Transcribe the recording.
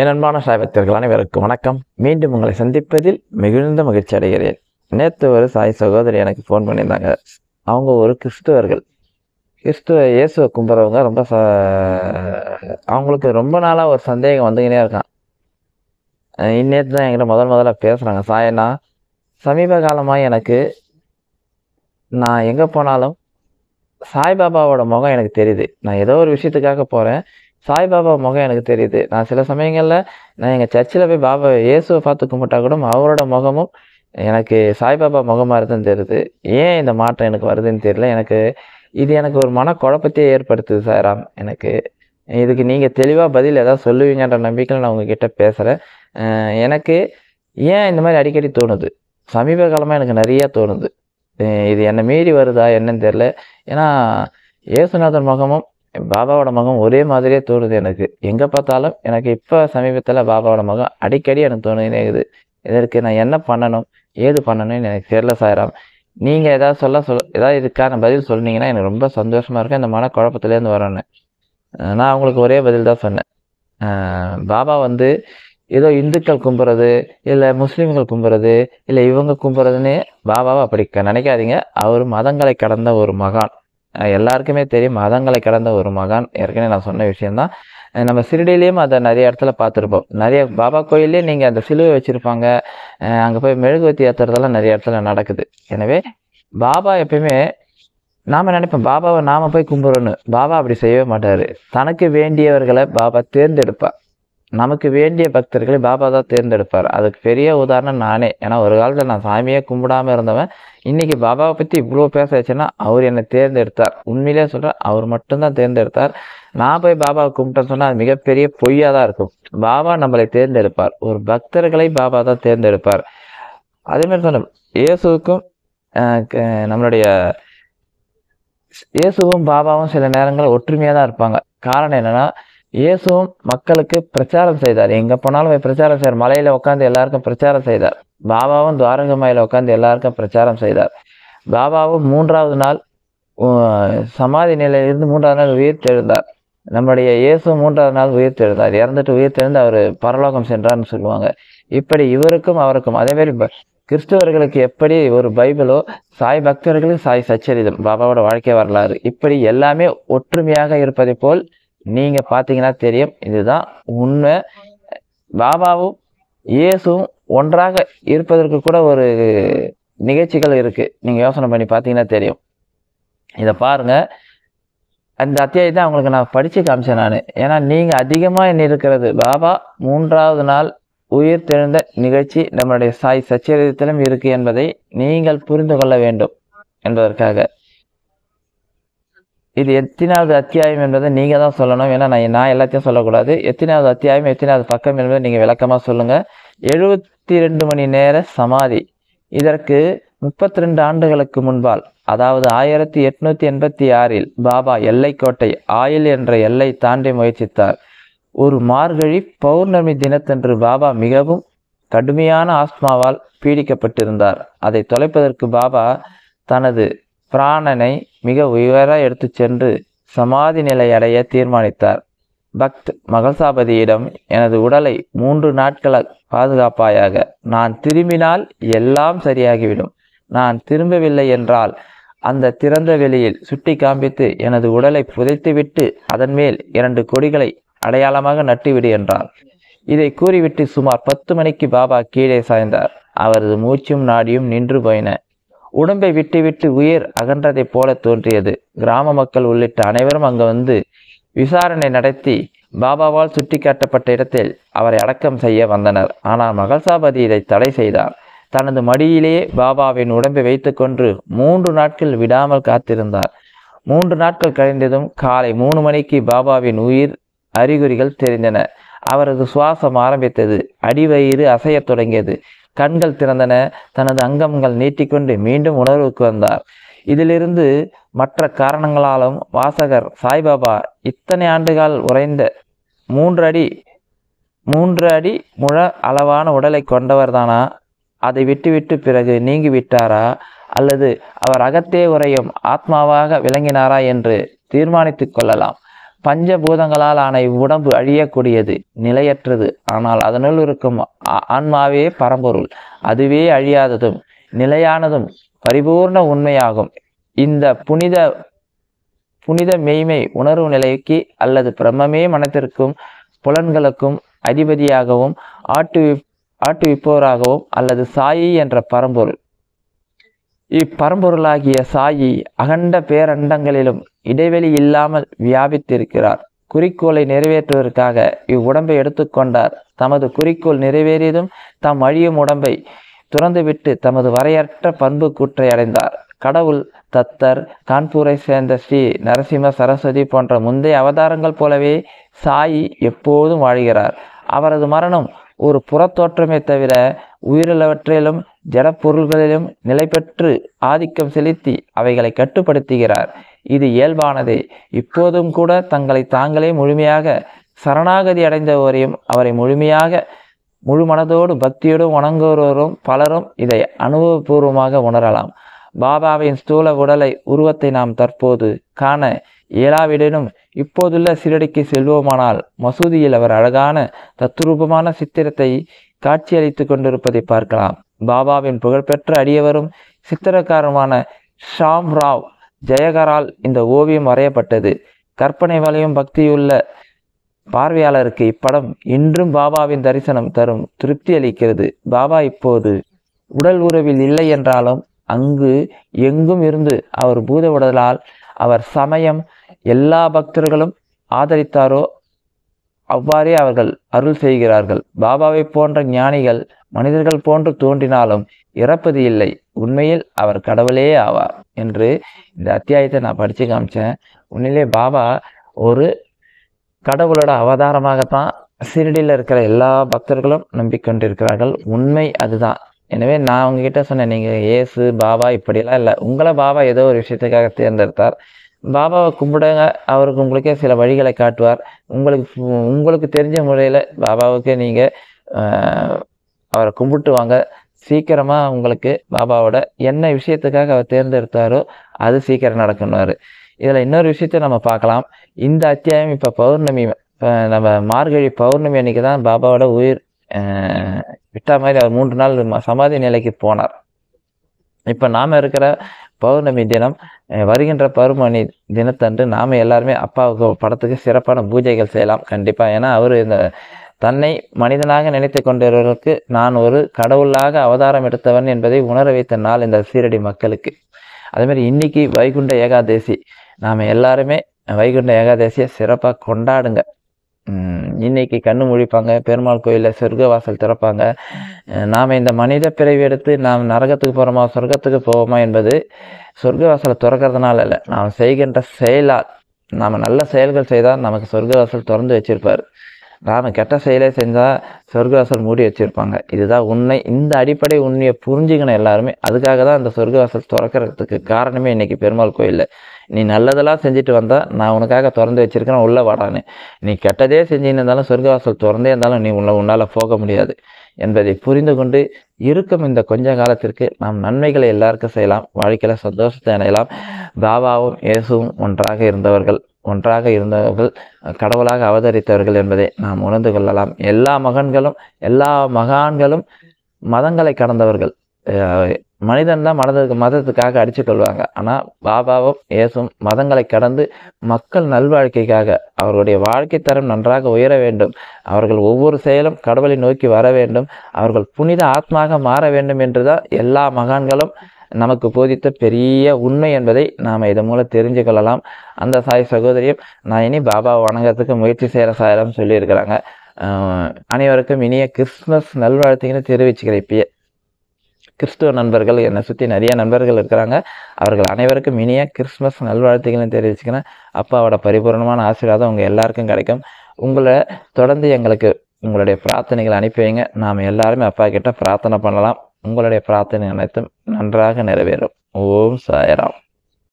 என் அன்பான சாய்பத்தியர்கள் அனைவருக்கும் வணக்கம் மீண்டும் உங்களை சந்திப்பதில் மிகுந்த மகிழ்ச்சி அடைகிறேன் நேற்று ஒரு சாய் சகோதரி எனக்கு ஃபோன் பண்ணியிருந்தாங்க அவங்க ஒரு கிறிஸ்துவர்கள் கிறிஸ்துவ இயேசுவை கும்புறவங்க ரொம்ப ச அவங்களுக்கு ரொம்ப நாளாக ஒரு சந்தேகம் வந்துக்கினே இருக்கான் இந்நேற்று தான் என்கிட்ட முதல் முதல்ல பேசுகிறாங்க சாயனா சமீப காலமாக எனக்கு நான் எங்கே போனாலும் சாய்பாபாவோட முகம் எனக்கு தெரியுது நான் ஏதோ ஒரு விஷயத்துக்காக போகிறேன் சாய்பாபா முகம் எனக்கு தெரியுது நான் சில சமயங்களில் நான் எங்கள் சர்ச்சில் போய் பாபா இயேசுவை பார்த்து கும்பிட்டா கூட அவரோட முகமும் எனக்கு சாய்பாபா முகமாக இருக்குதுன்னு தெரியுது ஏன் இந்த மாற்றம் எனக்கு வருதுன்னு தெரியல எனக்கு இது எனக்கு ஒரு மனக்குழப்பத்தையே ஏற்படுத்துது சாராம் எனக்கு இதுக்கு நீங்கள் தெளிவாக பதில் எதாவது சொல்லுவீங்கன்ற நம்பிக்கையில் நான் உங்ககிட்ட பேசுகிறேன் எனக்கு ஏன் இந்த மாதிரி அடிக்கடி தோணுது சமீப காலமாக எனக்கு நிறையா தோணுது இது என்னை மீறி வருதா என்னன்னு தெரில ஏன்னா இயேசுநாதன் முகமும் பாபாவோட முகம் ஒரே மாதிரியே தோணுது எனக்கு எங்கே பார்த்தாலும் எனக்கு இப்போ சமீபத்தில் பாபாவோட முகம் அடிக்கடி எனக்கு தோணுனே இருக்குது இதற்கு நான் என்ன பண்ணணும் ஏது பண்ணணும்னு எனக்கு தெரியல சாயிராம் நீங்கள் ஏதாவது சொல்ல சொல் ஏதாவது இதுக்கான பதில் சொன்னீங்கன்னா எனக்கு ரொம்ப சந்தோஷமாக இருக்கும் இந்த மன குழப்பத்துலேருந்து வரணும் நான் அவங்களுக்கு ஒரே பதில் தான் சொன்னேன் பாபா வந்து ஏதோ இந்துக்கள் கும்புறது இல்லை முஸ்லீம்கள் கும்புறது இல்லை இவங்க கும்புறதுன்னு பாபாவை அப்படி நினைக்காதீங்க அவர் மதங்களை கடந்த ஒரு மகான் எல்லாருக்குமே தெரியும் மதங்களை கடந்த ஒரு மகான் ஏற்கனவே நான் சொன்ன விஷயம்தான் நம்ம சிறுடிலையும் அதை நிறைய இடத்துல பார்த்துருப்போம் நிறைய பாபா கோயிலே நீங்கள் அந்த சிலுவை வச்சுருப்பாங்க அங்கே போய் மெழுகுவத்தி ஏற்றுறதெல்லாம் நிறைய இடத்துல நடக்குது எனவே பாபா எப்பயுமே நாம் நினைப்போம் பாபாவை நாம் போய் கும்பிட்றோன்னு பாபா அப்படி செய்யவே மாட்டார் தனக்கு வேண்டியவர்களை பாபா தேர்ந்தெடுப்பாள் நமக்கு வேண்டிய பக்தர்களை பாபா தான் தேர்ந்தெடுப்பார் அதுக்கு பெரிய உதாரணம் நானே ஏன்னா ஒரு காலத்தில் நான் சாமியே கும்பிடாமல் இருந்தவன் இன்னைக்கு பாபாவை பற்றி இவ்வளோ பேசாச்சுன்னா அவர் என்னை தேர்ந்தெடுத்தார் உண்மையிலே சொல்கிறேன் அவர் மட்டும்தான் தேர்ந்தெடுத்தார் நான் போய் பாபாவை கும்பிட்டேன்னு சொன்னால் அது மிகப்பெரிய பொய்யாக தான் இருக்கும் பாபா நம்மளை தேர்ந்தெடுப்பார் ஒரு பக்தர்களை பாபா தான் தேர்ந்தெடுப்பார் அதேமாதிரி சொன்ன இயேசுக்கும் நம்மளுடைய இயேசுவும் பாபாவும் சில நேரங்களில் ஒற்றுமையாக தான் இருப்பாங்க காரணம் என்னென்னா இயேசுவும் மக்களுக்கு பிரச்சாரம் செய்தார் எங்கே போனாலும் பிரச்சாரம் செய்தார் மலையில் உட்காந்து எல்லாருக்கும் பிரச்சாரம் செய்தார் பாபாவும் துவாரகமாயில் உட்காந்து எல்லாருக்கும் பிரச்சாரம் செய்தார் பாபாவும் மூன்றாவது நாள் சமாதி நிலையிலிருந்து மூன்றாவது நாள் உயிர் தெழுந்தார் நம்முடைய இயேசு மூன்றாவது நாள் உயிர் தெழுந்தார் இறந்துட்டு உயிர் தெழுந்து அவர் பரலோகம் சென்றார்னு சொல்லுவாங்க இப்படி இவருக்கும் அவருக்கும் அதேமாரி கிறிஸ்தவர்களுக்கு எப்படி ஒரு பைபிளோ சாய் பக்தர்களுக்கு சாய் சச்சரிதம் பாபாவோட வாழ்க்கை வரலாறு இப்படி எல்லாமே ஒற்றுமையாக இருப்பதை போல் நீங்கள் பார்த்தீங்கன்னா தெரியும் இதுதான் உண்மை பாபாவும் இயேசும் ஒன்றாக இருப்பதற்கு கூட ஒரு நிகழ்ச்சிகள் இருக்குது நீங்கள் யோசனை பண்ணி பார்த்தீங்கன்னா தெரியும் இதை பாருங்கள் அந்த அத்தியாயத்தை தான் அவங்களுக்கு நான் படித்து காமிச்சேன் நான் ஏன்னா நீங்கள் அதிகமாக என்ன இருக்கிறது பாபா மூன்றாவது நாள் உயிர் தெழுந்த நிகழ்ச்சி நம்மளுடைய சாய் சச்சரித்திலும் இருக்குது என்பதை நீங்கள் புரிந்து கொள்ள வேண்டும் என்பதற்காக இது எத்தனாவது அத்தியாயம் என்பதை நீங்கள் தான் சொல்லணும் ஏன்னா நான் நான் எல்லாத்தையும் சொல்லக்கூடாது எத்தனாவது அத்தியாயம் எத்தனாவது பக்கம் என்பதை நீங்கள் விளக்கமாக சொல்லுங்கள் எழுபத்தி ரெண்டு மணி நேர சமாதி இதற்கு முப்பத்தி ரெண்டு ஆண்டுகளுக்கு முன்பால் அதாவது ஆயிரத்தி எட்நூத்தி எண்பத்தி ஆறில் பாபா எல்லைக்கோட்டை ஆயில் என்ற எல்லை தாண்டி முயற்சித்தார் ஒரு மார்கழி பௌர்ணமி தினத்தன்று பாபா மிகவும் கடுமையான ஆஸ்மாவால் பீடிக்கப்பட்டிருந்தார் அதை தொலைப்பதற்கு பாபா தனது பிராணனை மிக உயர எடுத்து சென்று சமாதி நிலை அடைய தீர்மானித்தார் பக்த் மகசாபதியிடம் எனது உடலை மூன்று நாட்கள பாதுகாப்பாயாக நான் திரும்பினால் எல்லாம் சரியாகிவிடும் நான் திரும்பவில்லை என்றால் அந்த திறந்த வெளியில் சுட்டி காண்பித்து எனது உடலை புதைத்துவிட்டு அதன் மேல் இரண்டு கொடிகளை அடையாளமாக நட்டுவிடு என்றார் இதை கூறிவிட்டு சுமார் பத்து மணிக்கு பாபா கீழே சாய்ந்தார் அவரது மூச்சும் நாடியும் நின்று போயின உடம்பை விட்டுவிட்டு உயிர் அகன்றதைப் போல தோன்றியது கிராம மக்கள் உள்ளிட்ட அனைவரும் அங்கு வந்து விசாரணை நடத்தி பாபாவால் சுட்டிக்காட்டப்பட்ட இடத்தில் அவரை அடக்கம் செய்ய வந்தனர் ஆனால் மகள்சாபதி இதை தடை செய்தார் தனது மடியிலேயே பாபாவின் உடம்பை வைத்துக்கொன்று மூன்று நாட்கள் விடாமல் காத்திருந்தார் மூன்று நாட்கள் கழிந்ததும் காலை மூணு மணிக்கு பாபாவின் உயிர் அறிகுறிகள் தெரிந்தன அவரது சுவாசம் ஆரம்பித்தது அடிவயிறு அசையத் தொடங்கியது கண்கள் திறந்தன தனது அங்கங்கள் நீட்டிக்கொண்டு மீண்டும் உணர்வுக்கு வந்தார் இதிலிருந்து மற்ற காரணங்களாலும் வாசகர் சாய்பாபா இத்தனை ஆண்டுகள் உறைந்த மூன்று அடி மூன்று அடி முழ அளவான உடலை கொண்டவர்தானா அதை விட்டுவிட்டு பிறகு நீங்கிவிட்டாரா அல்லது அவர் அகத்தே உரையும் ஆத்மாவாக விளங்கினாரா என்று தீர்மானித்து கொள்ளலாம் பஞ்சபூதங்களால் ஆன இவ்வுடம்பு அழியக்கூடியது நிலையற்றது ஆனால் அதனுள் இருக்கும் ஆன்மாவே பரம்பொருள் அதுவே அழியாததும் நிலையானதும் பரிபூர்ண உண்மையாகும் இந்த புனித புனித மெய்மை உணர்வு நிலைக்கு அல்லது பிரம்மே மனத்திற்கும் புலன்களுக்கும் அதிபதியாகவும் ஆட்டுவி ஆட்டுவிப்போராகவும் அல்லது சாயி என்ற பரம்பொருள் இப்பரம்பொருளாகிய சாயி அகண்ட பேரண்டங்களிலும் இடைவெளி இல்லாமல் வியாபித்திருக்கிறார் குறிக்கோளை நிறைவேற்றுவதற்காக இவ்வுடம்பை எடுத்துக்கொண்டார் தமது குறிக்கோள் நிறைவேறியதும் தம் அழியும் உடம்பை துறந்துவிட்டு தமது வரையற்ற பண்பு கூற்றை அடைந்தார் கடவுள் தத்தர் கான்பூரை சேர்ந்த ஸ்ரீ நரசிம்ம சரஸ்வதி போன்ற முந்தைய அவதாரங்கள் போலவே சாயி எப்போதும் வாழ்கிறார் அவரது மரணம் ஒரு புறத்தோற்றமே தவிர உயிரிழவற்றிலும் ஜடப்பொருள்களிலும் நிலைபெற்று ஆதிக்கம் செலுத்தி அவைகளை கட்டுப்படுத்துகிறார் இது இயல்பானதே இப்போதும் கூட தங்களை தாங்களே முழுமையாக சரணாகதி அடைந்தவரையும் அவரை முழுமையாக முழு மனதோடு பக்தியோடும் வணங்குகிறவரும் பலரும் இதை அனுபவபூர்வமாக உணரலாம் பாபாவின் ஸ்தூல உடலை உருவத்தை நாம் தற்போது காண இயலாவிடனும் இப்போதுள்ள சிறடிக்கு செல்வோமானால் மசூதியில் அவர் அழகான தத்ரூபமான சித்திரத்தை காட்சியளித்து கொண்டிருப்பதை பார்க்கலாம் பாபாவின் புகழ்பெற்ற அடியவரும் சித்திரக்காரருமான ஷாம் ராவ் ஜெயகரால் இந்த ஓவியம் வரையப்பட்டது கற்பனை வலையும் பக்தியுள்ள பார்வையாளருக்கு இப்படம் இன்றும் பாபாவின் தரிசனம் தரும் திருப்தி அளிக்கிறது பாபா இப்போது உடல் உறவில் இல்லை என்றாலும் அங்கு எங்கும் இருந்து அவர் பூத உடலால் அவர் சமயம் எல்லா பக்தர்களும் ஆதரித்தாரோ அவ்வாறே அவர்கள் அருள் செய்கிறார்கள் பாபாவை போன்ற ஞானிகள் மனிதர்கள் போன்று தோன்றினாலும் இறப்பது இல்லை உண்மையில் அவர் கடவுளே ஆவார் என்று இந்த அத்தியாயத்தை நான் படித்து காமிச்சேன் உண்மையிலே பாபா ஒரு கடவுளோட அவதாரமாகத்தான் சிறடியில் இருக்கிற எல்லா பக்தர்களும் நம்பிக்கொண்டிருக்கிறார்கள் உண்மை அதுதான் எனவே நான் உங்ககிட்ட சொன்னேன் நீங்கள் ஏசு பாபா இப்படியெல்லாம் இல்லை உங்களை பாபா ஏதோ ஒரு விஷயத்துக்காக தேர்ந்தெடுத்தார் பாபாவை கும்பிடுங்க அவருக்கு உங்களுக்கே சில வழிகளை காட்டுவார் உங்களுக்கு உங்களுக்கு தெரிஞ்ச முறையில் பாபாவுக்கே நீங்கள் அவரை கும்பிட்டு வாங்க சீக்கிரமாக உங்களுக்கு பாபாவோட என்ன விஷயத்துக்காக அவர் தேர்ந்தெடுத்தாரோ அது சீக்கிரம் நடக்கணுவார் இதில் இன்னொரு விஷயத்த நம்ம பார்க்கலாம் இந்த அத்தியாயம் இப்போ பௌர்ணமி நம்ம மார்கழி பௌர்ணமி அன்னைக்கு தான் பாபாவோட உயிர் விட்டா மாதிரி அவர் மூன்று நாள் சமாதி நிலைக்கு போனார் இப்போ நாம் இருக்கிற பௌர்ணமி தினம் வருகின்ற பருமணி தினத்தன்று நாம் எல்லாருமே அப்பாவுக்கு படத்துக்கு சிறப்பான பூஜைகள் செய்யலாம் கண்டிப்பாக ஏன்னா அவர் இந்த தன்னை மனிதனாக நினைத்து கொண்டவர்களுக்கு நான் ஒரு கடவுளாக அவதாரம் எடுத்தவன் என்பதை உணர வைத்த நாள் இந்த சீரடி மக்களுக்கு அதேமாதிரி இன்னைக்கு வைகுண்ட ஏகாதேசி நாம் எல்லாருமே வைகுண்ட ஏகாதேசியை சிறப்பாக கொண்டாடுங்க இன்னைக்கு கண்ணு முழிப்பாங்க பெருமாள் கோயிலில் சொர்க்க வாசல் திறப்பாங்க நாம் இந்த மனித பிறவி எடுத்து நாம் நரகத்துக்கு போகிறோமா சொர்க்கத்துக்கு போவோமா என்பது சொர்க்க வாசலை திறக்கிறதுனால இல்லை நாம் செய்கின்ற செயலால் நாம் நல்ல செயல்கள் செய்தால் நமக்கு சொர்க்க வாசல் திறந்து வச்சிருப்பார் நாம் கெட்ட செயலே செஞ்சால் சொர்க்கவாசல் மூடி வச்சுருப்பாங்க இதுதான் உண்மை இந்த அடிப்படை உண்மையை புரிஞ்சுக்கணும் எல்லாருமே அதுக்காக தான் அந்த சொர்க்கவாசல் திறக்கிறதுக்கு காரணமே இன்றைக்கி பெருமாள் கோயிலில் நீ நல்லதெல்லாம் செஞ்சுட்டு வந்தால் நான் உனக்காக திறந்து வச்சுருக்கேன் உள்ளே வாடான்னு நீ கெட்டதே செஞ்சுன்னு இருந்தாலும் சொர்க்கவாசல் திறந்தே இருந்தாலும் நீ உன்னை உன்னால் போக முடியாது என்பதை புரிந்து கொண்டு இருக்கும் இந்த கொஞ்ச காலத்திற்கு நாம் நன்மைகளை எல்லாருக்கும் செய்யலாம் வாழ்க்கையில் சந்தோஷத்தை அடையலாம் பாபாவும் இயேசுவும் ஒன்றாக இருந்தவர்கள் ஒன்றாக இருந்தவர்கள் கடவுளாக அவதரித்தவர்கள் என்பதை நாம் உணர்ந்து கொள்ளலாம் எல்லா மகன்களும் எல்லா மகான்களும் மதங்களை கடந்தவர்கள் மனிதன் தான் மதத்துக்கு மதத்துக்காக அடித்து கொள்வாங்க ஆனால் பாபாவும் இயேசும் மதங்களை கடந்து மக்கள் நல்வாழ்க்கைக்காக அவர்களுடைய வாழ்க்கை தரம் நன்றாக உயர வேண்டும் அவர்கள் ஒவ்வொரு செயலும் கடவுளை நோக்கி வர வேண்டும் அவர்கள் புனித ஆத்மாக மாற வேண்டும் என்று தான் எல்லா மகான்களும் நமக்கு போதித்த பெரிய உண்மை என்பதை நாம் இதன் மூலம் தெரிஞ்சு கொள்ளலாம் அந்த சாய் சகோதரியும் நான் இனி பாபாவை வணங்கிறதுக்கு முயற்சி செய்கிற சாயிரம் சொல்லியிருக்கிறாங்க அனைவருக்கும் இனிய கிறிஸ்மஸ் நல்வாழ்த்துகளை தெரிவிச்சுக்கிறேன் இப்பயே கிறிஸ்துவ நண்பர்கள் என்னை சுற்றி நிறைய நண்பர்கள் இருக்கிறாங்க அவர்கள் அனைவருக்கும் இனிய கிறிஸ்மஸ் நல்வாழ்த்துகளையும் தெரிவிச்சுக்கிறேன் அப்பாவோட பரிபூர்ணமான ஆசீர்வாதம் உங்கள் எல்லாருக்கும் கிடைக்கும் உங்களை தொடர்ந்து எங்களுக்கு உங்களுடைய பிரார்த்தனைகளை அனுப்பி வைங்க நாம் எல்லாருமே அப்பா கிட்ட பிரார்த்தனை பண்ணலாம் உங்களுடைய பிரார்த்தனை அனைத்தும் நன்றாக நிறைவேறும் ஓம் சாயராம்